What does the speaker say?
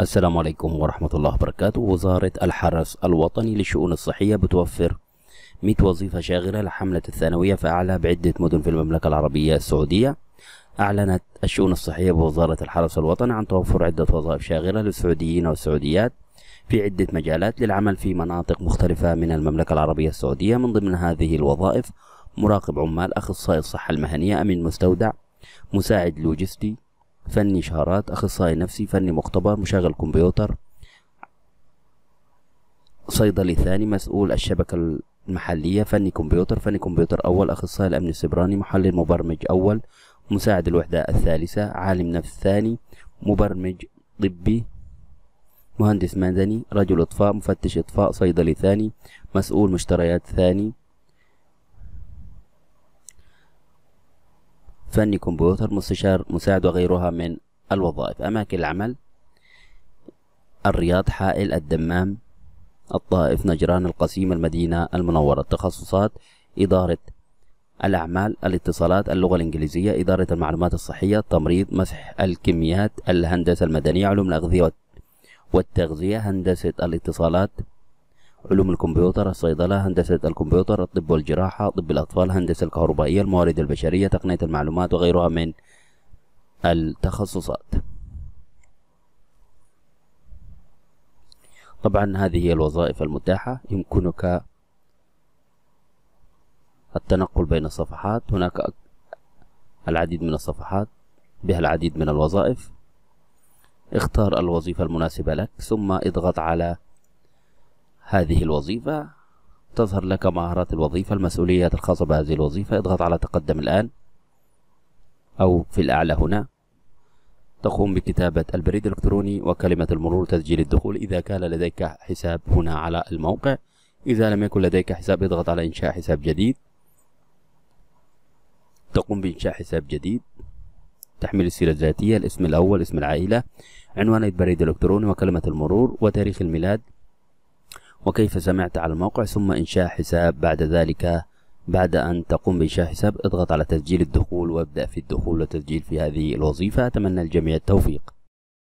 السلام عليكم ورحمة الله وبركاته وزارة الحرس الوطني للشؤون الصحية بتوفر 100 وظيفة شاغرة لحملة الثانوية أعلى بعدة مدن في المملكة العربية السعودية أعلنت الشؤون الصحية بوزارة الحرس الوطني عن توفر عدة وظائف شاغرة للسعوديين والسعوديات في عدة مجالات للعمل في مناطق مختلفة من المملكة العربية السعودية من ضمن هذه الوظائف مراقب عمال أخصائي الصحة المهنية أمين مستودع مساعد لوجستي فني شهرات أخصائي نفسي فني مختبر مشغل كمبيوتر صيدلي ثاني مسؤول الشبكة المحلية فني كمبيوتر فني كمبيوتر أول أخصائي الأمن السبراني محلل مبرمج أول مساعد الوحدة الثالثة عالم نفس ثاني مبرمج طبي مهندس مدني رجل إطفاء مفتش إطفاء صيدلي ثاني مسؤول مشتريات ثاني فني كمبيوتر مستشار مساعد وغيرها من الوظائف أماكن العمل الرياض حائل الدمام الطائف نجران القصيم المدينة المنورة التخصصات إدارة الأعمال الاتصالات اللغة الإنجليزية إدارة المعلومات الصحية التمريض مسح الكميات الهندسة المدنية علوم الأغذية والتغذية هندسة الاتصالات علوم الكمبيوتر الصيدلة هندسة الكمبيوتر الطب والجراحة طب الأطفال هندسة الكهربائية الموارد البشرية تقنية المعلومات وغيرها من التخصصات طبعا هذه هي الوظائف المتاحة يمكنك التنقل بين الصفحات هناك العديد من الصفحات بها العديد من الوظائف اختار الوظيفة المناسبة لك ثم اضغط على هذه الوظيفة تظهر لك مهارات الوظيفة المسؤوليات الخاصة بهذه الوظيفة اضغط على تقدم الآن أو في الأعلى هنا تقوم بكتابة البريد الإلكتروني وكلمة المرور تسجيل الدخول إذا كان لديك حساب هنا على الموقع إذا لم يكن لديك حساب اضغط على إنشاء حساب جديد تقوم بإنشاء حساب جديد تحميل السيرة الذاتية الاسم الأول اسم العائلة عنوان البريد الإلكتروني وكلمة المرور وتاريخ الميلاد وكيف سمعت على الموقع ثم إنشاء حساب بعد ذلك بعد أن تقوم بإنشاء حساب اضغط على تسجيل الدخول وابدأ في الدخول وتسجيل في هذه الوظيفة أتمنى الجميع التوفيق